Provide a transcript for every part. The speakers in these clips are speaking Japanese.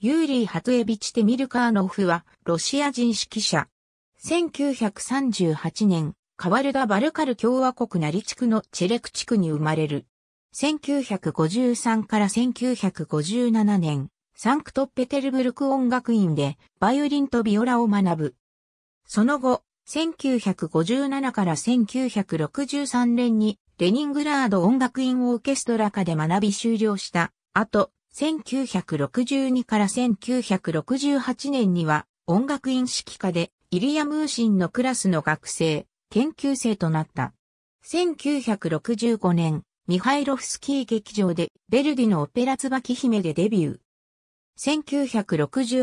ユーリー・ハトエビチ・テミルカーノフは、ロシア人指揮者。1938年、カワルダ・バルカル共和国ナリ地区のチェレク地区に生まれる。1953から1957年、サンクトペテルブルク音楽院で、バイオリンとビオラを学ぶ。その後、1957から1963年に、レニングラード音楽院オーケストラ科で学び終了した。と、1962から1968年には音楽院指揮科でイリア・ムーシンのクラスの学生、研究生となった。1965年、ミハイロフスキー劇場でベルディのオペラ椿姫でデビュー。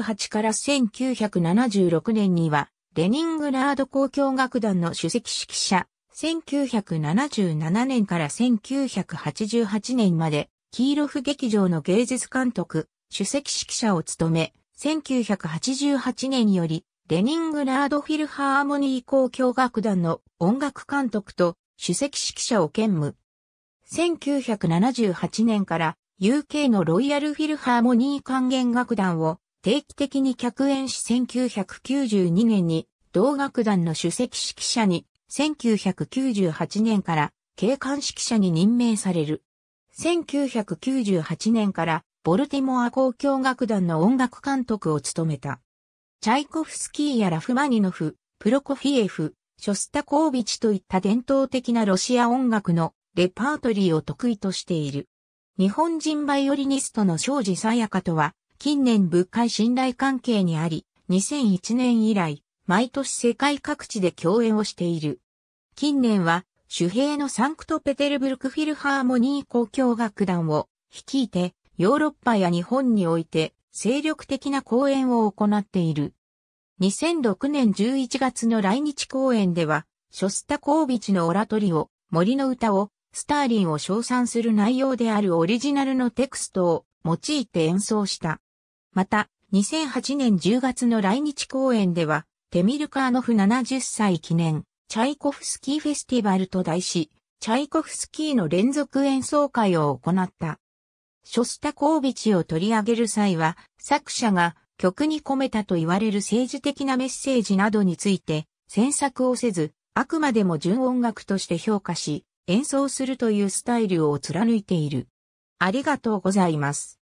1968から1976年には、レニングラード交響楽団の首席指揮者、1977年から1988年まで、キーロフ劇場の芸術監督、主席指揮者を務め、1988年より、レニングラードフィルハーモニー交響楽団の音楽監督と首席指揮者を兼務。1978年から UK のロイヤルフィルハーモニー管弦楽団を定期的に客演し1992年に同楽団の首席指揮者に1998年から警官指揮者に任命される。1998年からボルティモア交響楽団の音楽監督を務めた。チャイコフスキーやラフマニノフ、プロコフィエフ、ショスタコービチといった伝統的なロシア音楽のレパートリーを得意としている。日本人バイオリニストの庄司さやかとは、近年物価信頼関係にあり、2001年以来、毎年世界各地で共演をしている。近年は主兵のサンクトペテルブルクフィルハーモニー交響楽団を率いて、ヨーロッパや日本において精力的な公演を行っている。2006年11月の来日公演では、ショスタコービチのオラトリオ、森の歌を、スターリンを称賛する内容であるオリジナルのテクストを用いて演奏した。また、2008年10月の来日公演では、テミルカーノフ70歳記念チャイコフスキーフェスティバルと題し、チャイコフスキーの連続演奏会を行った。ショスタコービチを取り上げる際は、作者が曲に込めたと言われる政治的なメッセージなどについて、詮索をせず、あくまでも純音楽として評価し、演奏するというスタイルを貫いている。ありがとうございます。